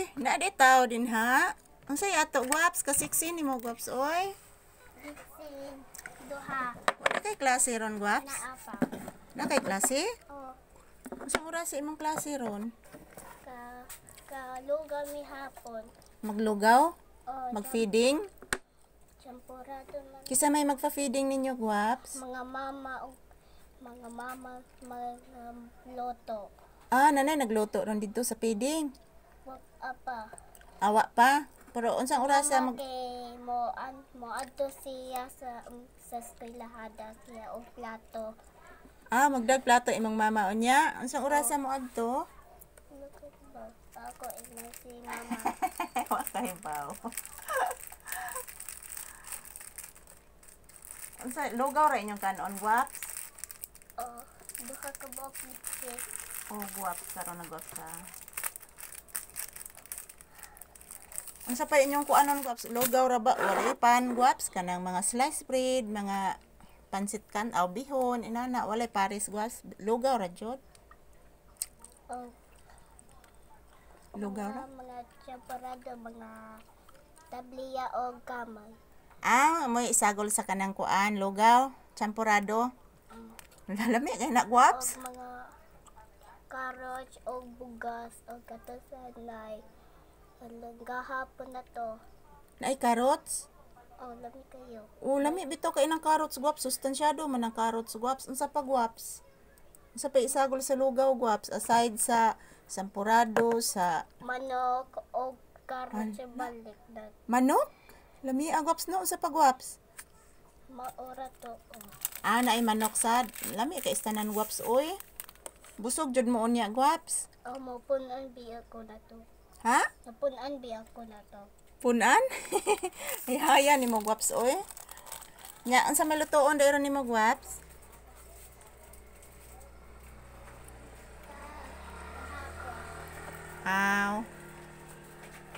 Uy, nadetaw din ha. Ang saya ato, guwaps. Kasiksin ni mo, guwaps, oy. Kasiksin. Duha. Wala kay klase ron, guwaps? Naapa. Na kay klase? Oo. Masa mura sa imong klase ron? Ka, ka lugaw mi hapon. Maglugaw? Oo. Magfeeding? feeding Champurado man. Kisa may magpa-feeding ninyo, guwaps? Mga mama, mga mama, magluto. Um, ah, nanay, nagluto ron dito sa feeding? apa. Awa pa? Pero unsang oras sa mag... mo an mo adto siya sa sa sa eskwelahada siya og plato. Ah, magdag plato imong mama unya. Unsang oras oh. sa mo adto? Ako imong si mama. Wa kay baw. Unsa lugaw ra inyong kanon waps? Oh, duha ka bok Oh, guwap karon nagos ka. Ang sa pa inyong kuanon guaps, logaw ra ba walipan, pan guaps kanang mga slice bread, mga pansit kan aw bihon inana walay paris guaps, logaw ra jud. Oh. Logaw ra? Mga chaparado, mga tablia o gamay. Ah, may isagol sa kanang kuan, logaw, champurado. Mm. Lalami kay na guaps. mga carrots o bugas o katasanay. Like Hanggang gahapon na to. Na ay carrots? Oh, lami kayo. Oh, lami bito kay ng carrots guaps. Sustansyado man ang carrots guaps. Unsa pa guaps? Unsa pa isagol sa lugaw guaps aside sa sampurado sa manok o carrots sa ano? balik dat. Manok? Lami ah, ang guaps no unsa pa guaps? Maora to. Oh. Ah, na ay manok sad. Lami kay istanan guaps oy. Busog jud mo unya guaps. Oh, mo pun ang biya ko na to. Ha? Napunan bi ako na to. Punan? Ay, haya ni Mugwaps gwaps oy. Nya, ang sa malutoon dayro ni Mugwaps.